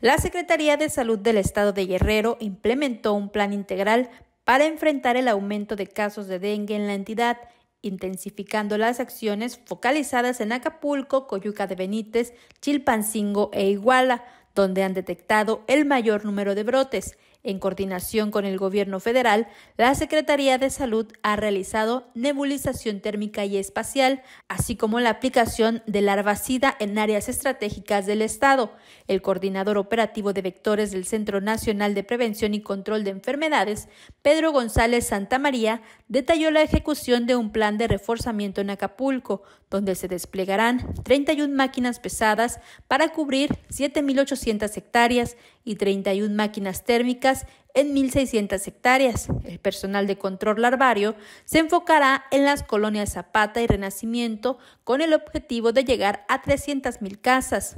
La Secretaría de Salud del Estado de Guerrero implementó un plan integral para enfrentar el aumento de casos de dengue en la entidad, intensificando las acciones focalizadas en Acapulco, Coyuca de Benítez, Chilpancingo e Iguala, donde han detectado el mayor número de brotes. En coordinación con el gobierno federal, la Secretaría de Salud ha realizado nebulización térmica y espacial, así como la aplicación del larvacida en áreas estratégicas del Estado. El coordinador operativo de vectores del Centro Nacional de Prevención y Control de Enfermedades, Pedro González Santamaría, detalló la ejecución de un plan de reforzamiento en Acapulco, donde se desplegarán 31 máquinas pesadas para cubrir 7.800 hectáreas y 31 máquinas térmicas en 1.600 hectáreas. El personal de control larvario se enfocará en las colonias Zapata y Renacimiento con el objetivo de llegar a 300.000 casas.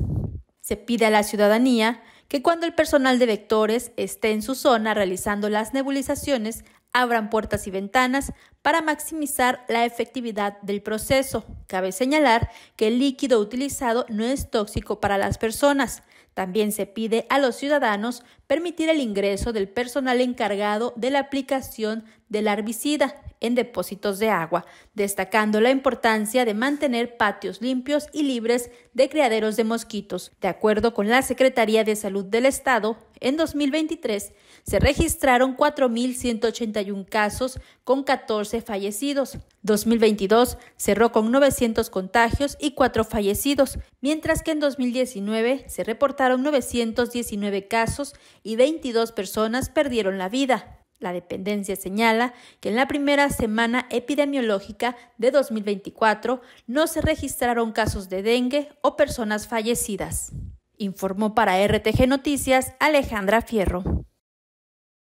Se pide a la ciudadanía que cuando el personal de vectores esté en su zona realizando las nebulizaciones, abran puertas y ventanas para maximizar la efectividad del proceso. Cabe señalar que el líquido utilizado no es tóxico para las personas. También se pide a los ciudadanos permitir el ingreso del personal encargado de la aplicación del herbicida en depósitos de agua, destacando la importancia de mantener patios limpios y libres de criaderos de mosquitos. De acuerdo con la Secretaría de Salud del Estado, en 2023 se registraron 4.181 casos con 14 fallecidos. 2022 cerró con 900 contagios y 4 fallecidos, mientras que en 2019 se reportaron 919 casos y 22 personas perdieron la vida. La dependencia señala que en la primera semana epidemiológica de 2024 no se registraron casos de dengue o personas fallecidas, informó para RTG Noticias Alejandra Fierro.